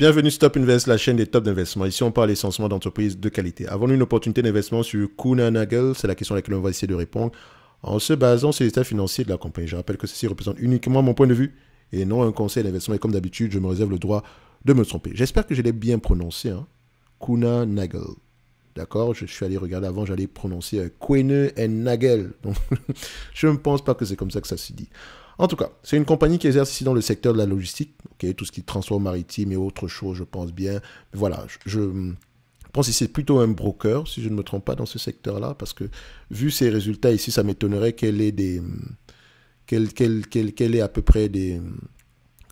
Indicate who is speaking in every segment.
Speaker 1: Bienvenue Stop Invest, la chaîne des tops d'investissement. Ici, on parle essentiellement d'entreprises de qualité. Avons-nous une opportunité d'investissement sur Kuna Nagel C'est la question à laquelle on va essayer de répondre en se basant sur l'état financier de la compagnie. Je rappelle que ceci représente uniquement mon point de vue et non un conseil d'investissement. Et comme d'habitude, je me réserve le droit de me tromper. J'espère que je l'ai bien prononcé. Hein. Kuna Nagel. D'accord Je suis allé regarder avant, j'allais prononcer euh, Kwene Nagel. je ne pense pas que c'est comme ça que ça se dit. En tout cas, c'est une compagnie qui exerce ici dans le secteur de la logistique, tout ce qui transport maritime et autre chose, je pense bien. voilà, je, pense que c'est plutôt un broker, si je ne me trompe pas, dans ce secteur-là, parce que vu ces résultats ici, ça m'étonnerait qu'elle ait des... quel à peu près des...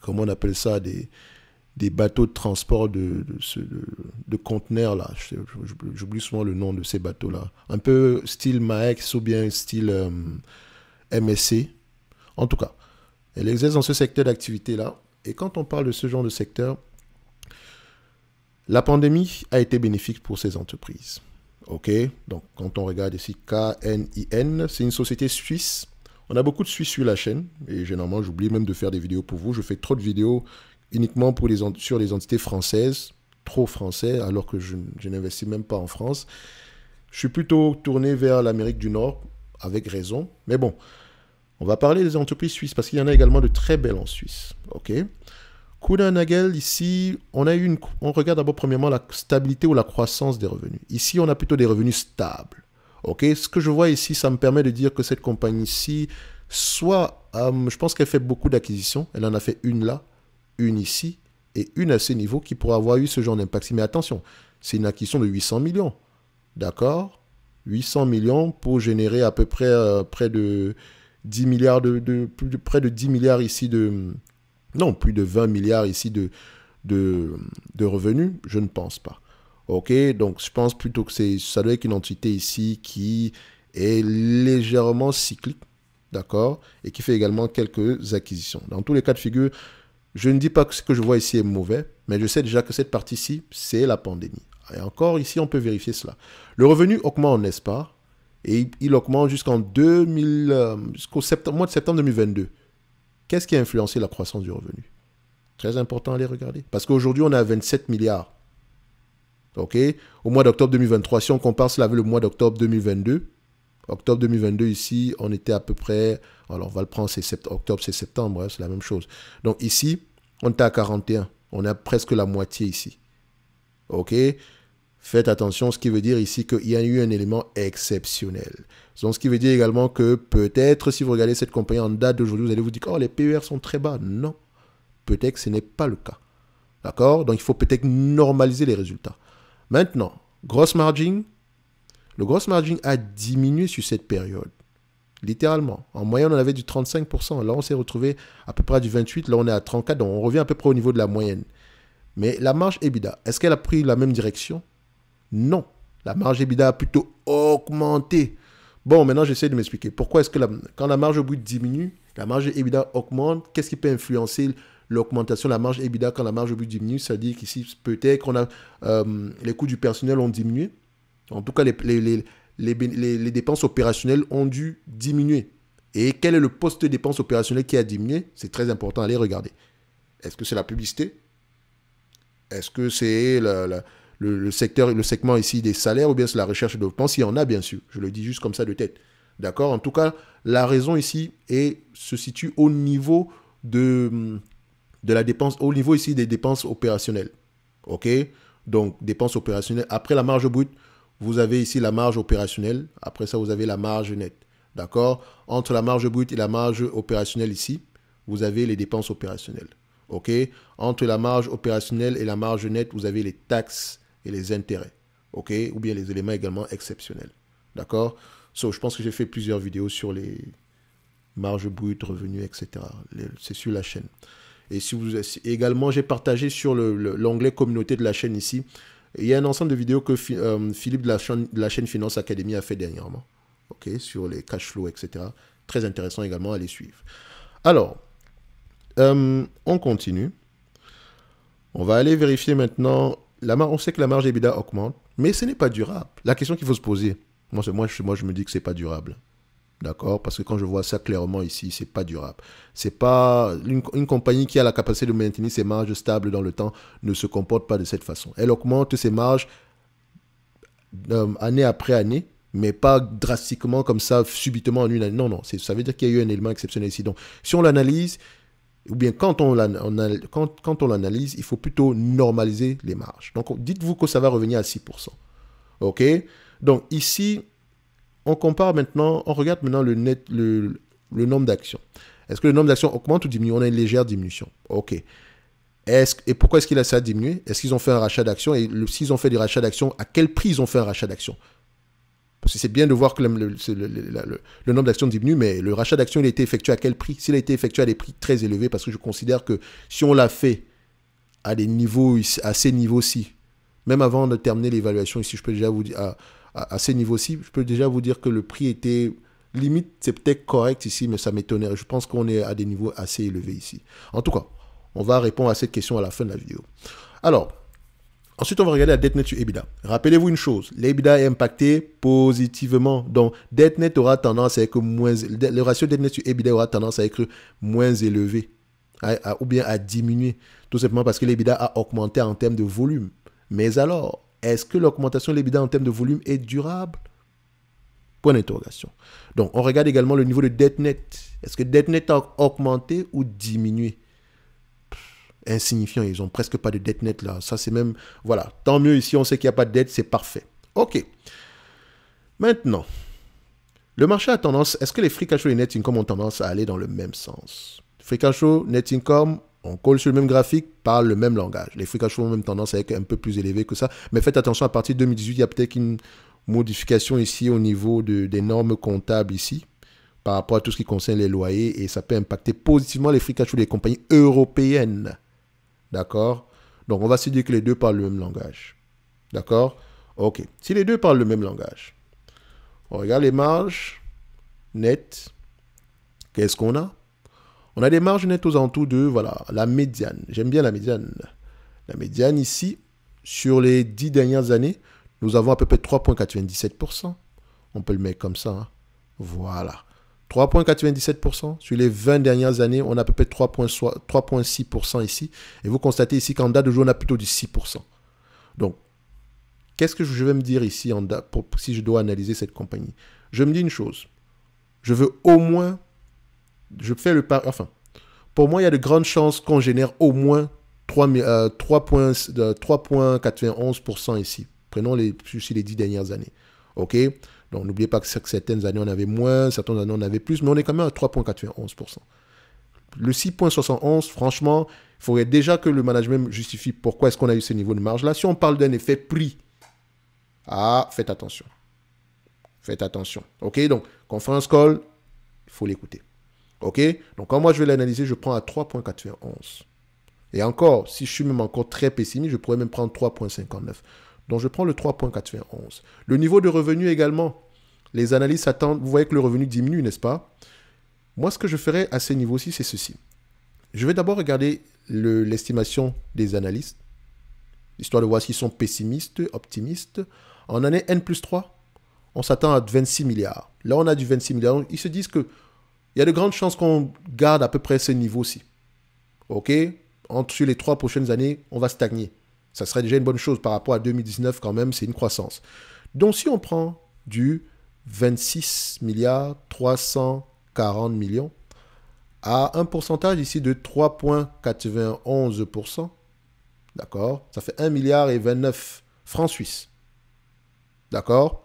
Speaker 1: comment on appelle ça des des bateaux de transport de, de, conteneurs là. J'oublie souvent le nom de ces bateaux là. Un peu style Maex ou bien style euh, MSC. En tout cas, elle existe dans ce secteur d'activité-là. Et quand on parle de ce genre de secteur, la pandémie a été bénéfique pour ces entreprises. OK Donc, quand on regarde ici KNIN, c'est une société suisse. On a beaucoup de Suisses sur la chaîne. Et généralement, j'oublie même de faire des vidéos pour vous. Je fais trop de vidéos uniquement sur les entités françaises, trop français, alors que je, je n'investis même pas en France. Je suis plutôt tourné vers l'Amérique du Nord, avec raison. Mais bon, on va parler des entreprises suisses parce qu'il y en a également de très belles en Suisse. OK Nagel, ici, on, a une, on regarde d'abord premièrement la stabilité ou la croissance des revenus. Ici, on a plutôt des revenus stables. OK Ce que je vois ici, ça me permet de dire que cette compagnie ici, soit, euh, je pense qu'elle fait beaucoup d'acquisitions. Elle en a fait une là, une ici et une à ce niveau qui pourrait avoir eu ce genre d'impact. Mais attention, c'est une acquisition de 800 millions. D'accord 800 millions pour générer à peu près euh, près de 10 milliards de, près de 10 milliards ici de non plus de 20 milliards ici de de, revenus je ne pense pas ok donc je pense plutôt que c'est ça doit être une entité ici qui est légèrement cyclique d'accord et qui fait également quelques acquisitions dans tous les cas de figure je ne dis pas que ce que je vois ici est mauvais mais je sais déjà que cette partie-ci c'est la pandémie et encore ici on peut vérifier cela le revenu augmente n'est-ce pas et il augmente jusqu'en 2000, euh, jusqu'au mois de septembre 2022. Qu'est-ce qui a influencé la croissance du revenu Très important à aller regarder. Parce qu'aujourd'hui, on est à 27 milliards. OK Au mois d'octobre 2023, si on compare cela avec le mois d'octobre 2022, octobre 2022 ici, on était à peu près, alors on va le prendre, c'est octobre, c'est septembre, hein, c'est la même chose. Donc ici, on était à 41. On a presque la moitié ici. OK Faites attention, ce qui veut dire ici qu'il y a eu un élément exceptionnel. Donc, ce qui veut dire également que peut-être si vous regardez cette compagnie en date d'aujourd'hui, vous allez vous dire Oh, les PER sont très bas. Non. Peut-être que ce n'est pas le cas. D'accord Donc, il faut peut-être normaliser les résultats. Maintenant, gross margin. Le gross margin a diminué sur cette période. Littéralement. En moyenne, on avait du 35%. Là, on s'est retrouvé à peu près du 28%. Là, on est à 34%. Donc, on revient à peu près au niveau de la moyenne. Mais la marge EBITDA, est-ce qu'elle a pris la même direction non. La marge EBITDA a plutôt augmenté. Bon, maintenant, j'essaie de m'expliquer. Pourquoi est-ce que quand la marge brute diminue, la marge EBITDA augmente Qu'est-ce qui peut influencer l'augmentation de la marge EBITDA quand la marge brute diminue Ça dit qu'ici, peut-être qu'on a euh, les coûts du personnel ont diminué. En tout cas, les, les, dépenses opérationnelles ont dû diminuer. Et quel est le poste de dépenses opérationnelles qui a diminué C'est très important, allez regarder. Est-ce que c'est la publicité Est-ce que c'est le la, le, secteur, le segment ici des salaires ou bien c'est la recherche de dépenses, s'il y en a bien sûr. Je le dis juste comme ça de tête. D'accord En tout cas, la raison ici est, se situe au niveau de, de la dépense, au niveau ici des dépenses opérationnelles. OK Donc, dépenses opérationnelles. Après la marge brute, vous avez ici la marge opérationnelle. Après ça, vous avez la marge nette. D'accord Entre la marge brute et la marge opérationnelle ici, vous avez les dépenses opérationnelles. OK Entre la marge opérationnelle et la marge nette, vous avez les taxes les intérêts. OK Ou bien les éléments également exceptionnels. D'accord So, je pense que j'ai fait plusieurs vidéos sur les marges brutes, revenus, etc. C'est sur la chaîne. Et si vous, également, j'ai partagé sur l'onglet communauté de la chaîne ici. Il y a un ensemble de vidéos que euh, Philippe de la, chaîne, la chaîne Finance Academy a fait dernièrement. OK Sur les cash flows, etc. Très intéressant également à les suivre. Alors, euh, on continue. On va aller vérifier maintenant on sait que la marge EBITDA augmente, mais ce n'est pas durable. La question qu'il faut se poser, moi, je, moi je me dis que ce n'est pas durable. D'accord Parce que quand je vois ça clairement ici, ce n'est pas durable. C'est pas une, compagnie qui a la capacité de maintenir ses marges stables dans le temps ne se comporte pas de cette façon. Elle augmente ses marges euh, année après année, mais pas drastiquement comme ça, subitement en une année. Non, non, ça veut dire qu'il y a eu un élément exceptionnel ici. Donc, si on l'analyse, ou bien quand on, l'analyse, il faut plutôt normaliser les marges. Donc dites-vous que ça va revenir à 6%. OK Donc ici, on compare maintenant, on regarde maintenant le, nombre d'actions. Est-ce que le nombre d'actions augmente ou diminue On a une légère diminution. OK. est et pourquoi est-ce qu'il a ça diminué Est-ce qu'ils ont fait un rachat d'actions Et s'ils ont fait des rachats d'actions, à quel prix ils ont fait un rachat d'actions parce que c'est bien de voir que le, nombre d'actions diminue, mais le rachat d'actions, il a été effectué à quel prix S'il a été effectué à des prix très élevés, parce que je considère que si on l'a fait à des niveaux, à ces niveaux-ci, même avant de terminer l'évaluation ici, je peux déjà vous dire, à, ces niveaux-ci, je peux déjà vous dire que le prix était limite, c'est peut-être correct ici, mais ça m'étonnerait. Je pense qu'on est à des niveaux assez élevés ici. En tout cas, on va répondre à cette question à la fin de la vidéo. Alors, Ensuite, on va regarder la dette net sur EBITDA. Rappelez-vous une chose, l'EBITDA est impacté positivement. Donc, aura tendance à être moins... Le ratio dette net sur EBITDA aura tendance à être moins élevé. ou bien à diminuer. Tout simplement parce que l'EBITDA a augmenté en termes de volume. Mais alors, est-ce que l'augmentation de l'EBITDA en termes de volume est durable Point d'interrogation. Donc, on regarde également le niveau de dette net. Est-ce que dette net a augmenté ou diminué insignifiant. ils ont presque pas de dette nette là. Ça, c'est même, voilà, tant mieux ici, on sait qu'il n'y a pas de dette, c'est parfait. Ok. Maintenant, le marché a tendance, est-ce que les free cash flow et net income ont tendance à aller dans le même sens Free cash net income, on colle sur le même graphique, parle le même langage. Les free ont même tendance à être un peu plus élevés que ça. Mais faites attention, à partir de 2018, il y a peut-être une modification ici au niveau de, des normes comptables ici par rapport à tout ce qui concerne les loyers et ça peut impacter positivement les free cash flow des compagnies européennes. D'accord Donc, on va se dire que les deux parlent le même langage. D'accord Ok. Si les deux parlent le même langage, on regarde les marges nettes. Qu'est-ce qu'on a On a des marges nettes aux alentours de, voilà, la médiane. J'aime bien la médiane. La médiane ici, sur les dix dernières années, nous avons à peu près 3,97%. On peut le mettre comme ça. Hein. Voilà. 3,97%. Sur les 20 dernières années, on a à peu près 3,6% ici. Et vous constatez ici qu'en date de jour, on a plutôt du 6%. Donc, qu'est-ce que je vais me dire ici si je dois analyser cette compagnie Je me dis une chose. Je veux au moins... Je fais le par... Enfin, pour moi, il y a de grandes chances qu'on génère au moins 3,91% euh, euh, ici. Prenons les, les 10 dernières années. OK donc n'oubliez pas que certaines années on avait moins, certaines années on avait plus, mais on est quand même à 3,91%. Le 6,71, franchement, il faudrait déjà que le management justifie pourquoi est-ce qu'on a eu ce niveau de marge-là. Si on parle d'un effet prix, ah, faites attention. Faites attention. OK, donc, conférence call, il faut l'écouter. OK Donc, quand moi, je vais l'analyser, je prends à 3,91. Et encore, si je suis même encore très pessimiste, je pourrais même prendre 3,59. Donc je prends le 3,91. Le niveau de revenu également. Les analystes attendent, vous voyez que le revenu diminue, n'est-ce pas Moi, ce que je ferais à ces niveau ci c'est ceci. Je vais d'abord regarder l'estimation des analystes, histoire de voir s'ils sont pessimistes, optimistes. En année N plus 3, on s'attend à 26 milliards. Là, on a du 26 milliards. ils se disent qu'il y a de grandes chances qu'on garde à peu près ce niveau-ci. OK Entre les trois prochaines années, on va stagner. Ça serait déjà une bonne chose par rapport à 2019 quand même, c'est une croissance. Donc si on prend du 26 milliards 340 millions à un pourcentage ici de 3,91%, d'accord Ça fait 1 milliard et 29 francs suisses, d'accord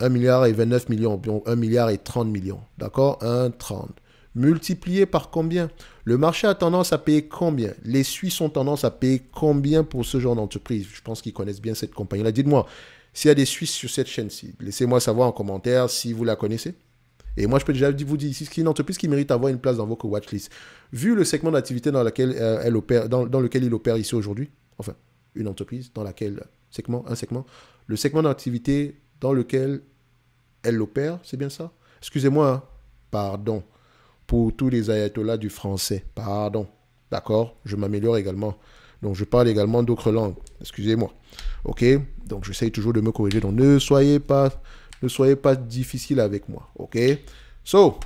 Speaker 1: 1 milliard et 29 millions, 1 milliard et 30 millions, d'accord 1,30. Multiplié par combien Le marché a tendance à payer combien Les Suisses ont tendance à payer combien pour ce genre d'entreprise Je pense qu'ils connaissent bien cette compagnie-là. Dites-moi, s'il y a des Suisses sur cette chaîne-ci, laissez-moi savoir en commentaire si vous la connaissez. Et moi, je peux déjà vous dire c'est une entreprise qui mérite d'avoir une place dans votre watchlist. Vu le segment d'activité dans, laquelle, euh, elle opère, dans, lequel il opère ici aujourd'hui, enfin, une entreprise dans laquelle, segment, un segment, le segment d'activité dans lequel elle opère, c'est bien ça Excusez-moi, hein. pardon pour tous les ayatollahs du français. Pardon. D'accord Je m'améliore également. Donc, je parle également d'autres langues. Excusez-moi. OK Donc, j'essaye toujours de me corriger. Donc, ne soyez pas, ne soyez pas difficile avec moi. OK So,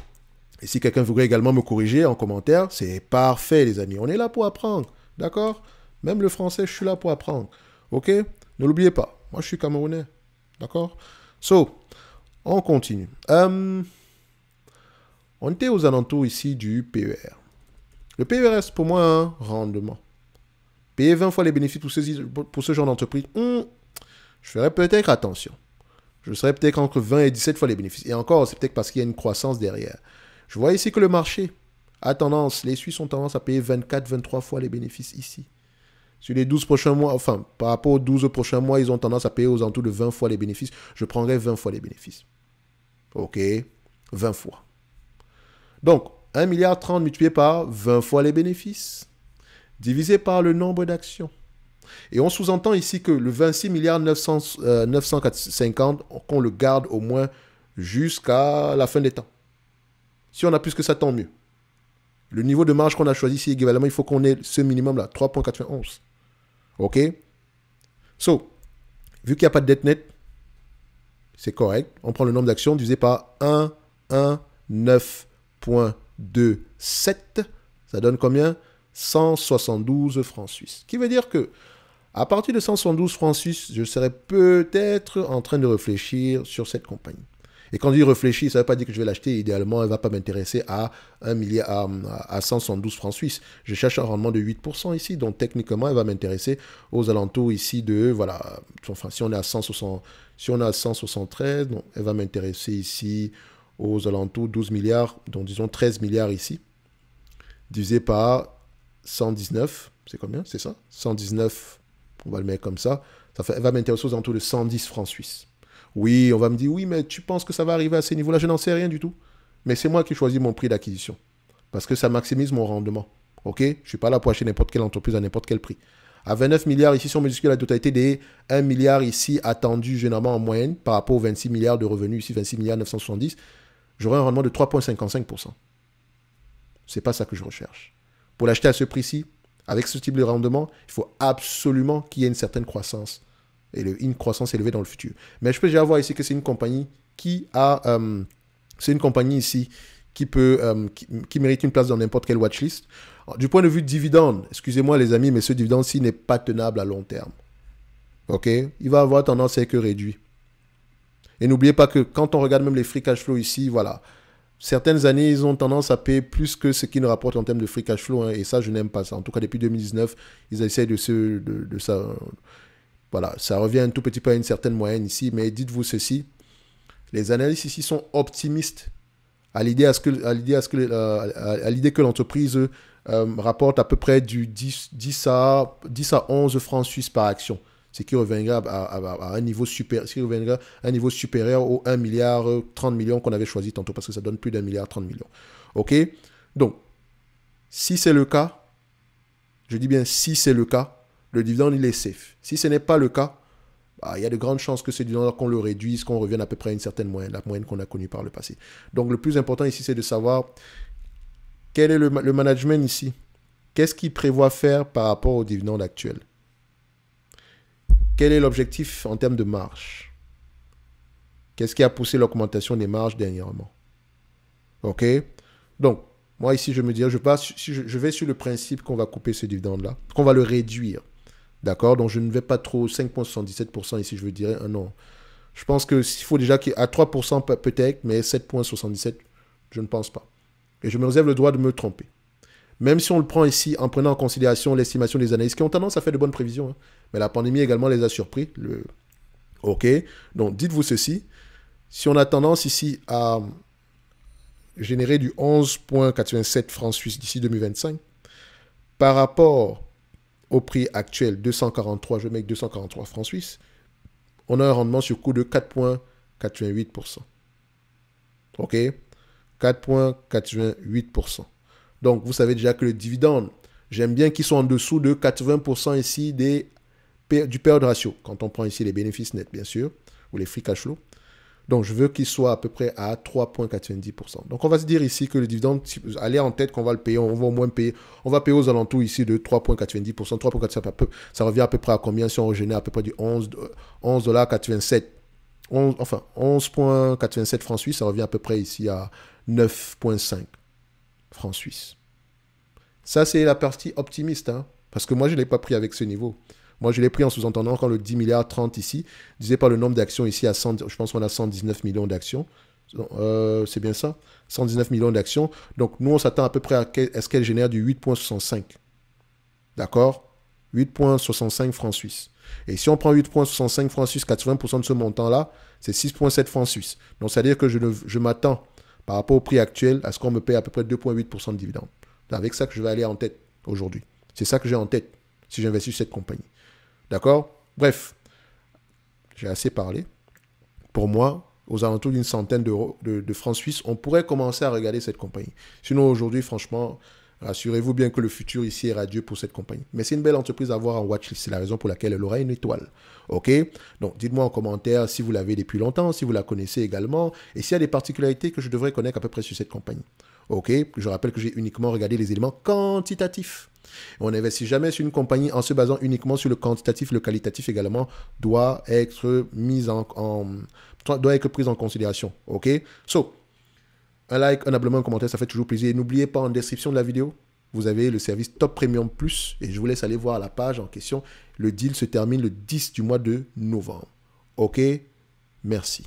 Speaker 1: et si quelqu'un voudrait également me corriger en commentaire, c'est parfait, les amis. On est là pour apprendre. D'accord Même le français, je suis là pour apprendre. OK Ne l'oubliez pas. Moi, je suis camerounais. D'accord So, on continue. Hum, on était aux alentours ici du PER. Le PER c'est pour moi un rendement. Payer 20 fois les bénéfices pour ce, genre d'entreprise, hmm, je ferais peut-être attention. Je serais peut-être entre 20 et 17 fois les bénéfices. Et encore, c'est peut-être parce qu'il y a une croissance derrière. Je vois ici que le marché a tendance, les Suisses ont tendance à payer 24, 23 fois les bénéfices ici. Sur les 12 prochains mois, enfin, par rapport aux 12 prochains mois, ils ont tendance à payer aux alentours de 20 fois les bénéfices. Je prendrais 20 fois les bénéfices. OK 20 fois. Donc, 1 milliard 30 multiplié par 20 fois les bénéfices, divisé par le nombre d'actions. Et on sous-entend ici que le 26 milliards 900, 950, euh, qu'on le garde au moins jusqu'à la fin des temps. Si on a plus que ça, tant mieux. Le niveau de marge qu'on a choisi ici, également, il faut qu'on ait ce minimum-là, 3.91. OK So, vu qu'il n'y a pas de dette nette, c'est correct. On prend le nombre d'actions divisé par 1, 1, 9, .27, ça donne combien 172 francs suisses. Qui veut dire que à partir de 172 francs suisses, je serais peut-être en train de réfléchir sur cette compagnie. Et quand je dis réfléchir, ça ne veut pas dire que je vais l'acheter. Idéalement, elle ne va pas m'intéresser à à, 172 francs suisses. Je cherche un rendement de 8% ici. Donc, techniquement, elle va m'intéresser aux alentours ici de, voilà, enfin, si on est à si on est à 173, donc elle va m'intéresser ici aux alentours 12 milliards, dont disons 13 milliards ici, divisé par 119, c'est combien C'est ça 119, on va le mettre comme ça, ça va m'intéresser aux alentours de 110 francs suisses. Oui, on va me dire, oui, mais tu penses que ça va arriver à ces niveaux-là Je n'en sais rien du tout. Mais c'est moi qui choisis mon prix d'acquisition. Parce que ça maximise mon rendement. OK Je ne suis pas là pour acheter n'importe quelle entreprise à n'importe quel prix. À 29 milliards ici, si on mesure la totalité des 1 milliard ici attendu généralement en moyenne par rapport aux 26 milliards de revenus ici, 26 milliards 970, j'aurai un rendement de 3,55%. C'est pas ça que je recherche. Pour l'acheter à ce prix-ci, avec ce type de rendement, il faut absolument qu'il y ait une certaine croissance et une croissance élevée dans le futur. Mais je peux déjà voir ici que c'est une compagnie qui a, euh, c'est une compagnie ici qui peut, euh, mérite une place dans n'importe quelle watchlist. Du point de vue dividende, excusez-moi les amis, mais ce dividende-ci n'est pas tenable à long terme. Ok, il va avoir tendance à être réduit. Et n'oubliez pas que quand on regarde même les free cash flow ici, voilà, certaines années, ils ont tendance à payer plus que ce qu'ils nous rapportent en termes de free cash flow. Hein, et ça, je n'aime pas ça. En tout cas, depuis 2019, ils essayent de, se, de, ça. Voilà, ça revient un tout petit peu à une certaine moyenne ici. Mais dites-vous ceci, les analystes ici sont optimistes à l'idée à ce que, à l'idée à ce que, euh, à, l'idée que l'entreprise euh, rapporte à peu près du 10, 10, à, 10 à 11 francs suisses par action. C'est qui reviendra à, un niveau supérieur, un niveau supérieur au 1 milliard 30 millions qu'on avait choisi tantôt parce que ça donne plus d'un milliard 30 millions. OK Donc, si c'est le cas, je dis bien si c'est le cas, le dividende il est safe. Si ce n'est pas le cas, bah, il y a de grandes chances que ce dividende qu'on le réduise, qu'on revienne à peu près à une certaine moyenne, la moyenne qu'on a connue par le passé. Donc le plus important ici, c'est de savoir quel est le management ici. Qu'est-ce qu'il prévoit faire par rapport au dividende actuel quel est l'objectif en termes de marge Qu'est-ce qui a poussé l'augmentation des marges dernièrement OK Donc, moi ici, je me dis, je, passe, je vais sur le principe qu'on va couper ce dividende-là, qu'on va le réduire. D'accord Donc, je ne vais pas trop 5,77% ici, je veux dire, hein, Non. Je pense qu'il faut déjà qu'à 3% peut-être, mais 7,77%, je ne pense pas. Et je me réserve le droit de me tromper. Même si on le prend ici en prenant en considération l'estimation des analystes qui ont tendance à faire de bonnes prévisions, hein. mais la pandémie également les a surpris. Ok, donc dites-vous ceci. Si on a tendance ici à générer du 11,87 francs suisses d'ici 2025, par rapport au prix actuel 243, je mets 243 francs suisses, on a un rendement sur coût de 4,88%. OK 4,88%. Donc, vous savez déjà que le dividende, j'aime bien qu'ils soit en dessous de 80% ici des, du payout ratio, quand on prend ici les bénéfices nets, bien sûr, ou les free cash flow. Donc, je veux qu'il soit à peu près à 3,90%. Donc, on va se dire ici que le dividende, allez en tête qu'on va le payer, on va au moins payer, on va payer aux alentours ici de 3,90%. 3,90%, ça revient à peu près à combien si on régénère à peu près du 11,87 enfin, 11,87 francs suisses, ça revient à peu près ici à 9,5 francs suisses. Ça, c'est la partie optimiste, hein. parce que moi, je ne l'ai pas pris avec ce niveau. Moi, je l'ai pris en sous-entendant quand le 10 milliards 30 ici, disait par le nombre d'actions ici, à je pense qu'on a 119 millions d'actions. Euh, c'est bien ça 119 millions d'actions. Donc, nous, on s'attend à peu près à ce qu'elle génère du 8,65. D'accord 8,65 francs suisses. Et si on prend 8,65 francs suisses, 80% de ce montant-là, c'est 6,7 francs suisses. Donc, c'est-à-dire que je, je m'attends par rapport au prix actuel, à ce qu'on me paie à peu près 2,8% de dividendes. C'est avec ça que je vais aller en tête aujourd'hui. C'est ça que j'ai en tête si j'investis cette compagnie. D'accord Bref, j'ai assez parlé. Pour moi, aux alentours d'une centaine de, de francs suisses, on pourrait commencer à regarder cette compagnie. Sinon, aujourd'hui, franchement, Rassurez-vous bien que le futur ici est radieux pour cette compagnie. Mais c'est une belle entreprise à avoir en watchlist. C'est la raison pour laquelle elle aura une étoile. OK Donc, dites-moi en commentaire si vous l'avez depuis longtemps, si vous la connaissez également, et s'il y a des particularités que je devrais connaître à peu près sur cette compagnie. OK Je rappelle que j'ai uniquement regardé les éléments quantitatifs. On investit jamais sur une compagnie en se basant uniquement sur le quantitatif. Le qualitatif également doit être mis en doit être pris en considération. OK So, un like, un abonnement, un commentaire, ça fait toujours plaisir. Et n'oubliez pas en description de la vidéo, vous avez le service Top Premium Plus et je vous laisse aller voir la page en question. Le deal se termine le 10 du mois de novembre. OK Merci.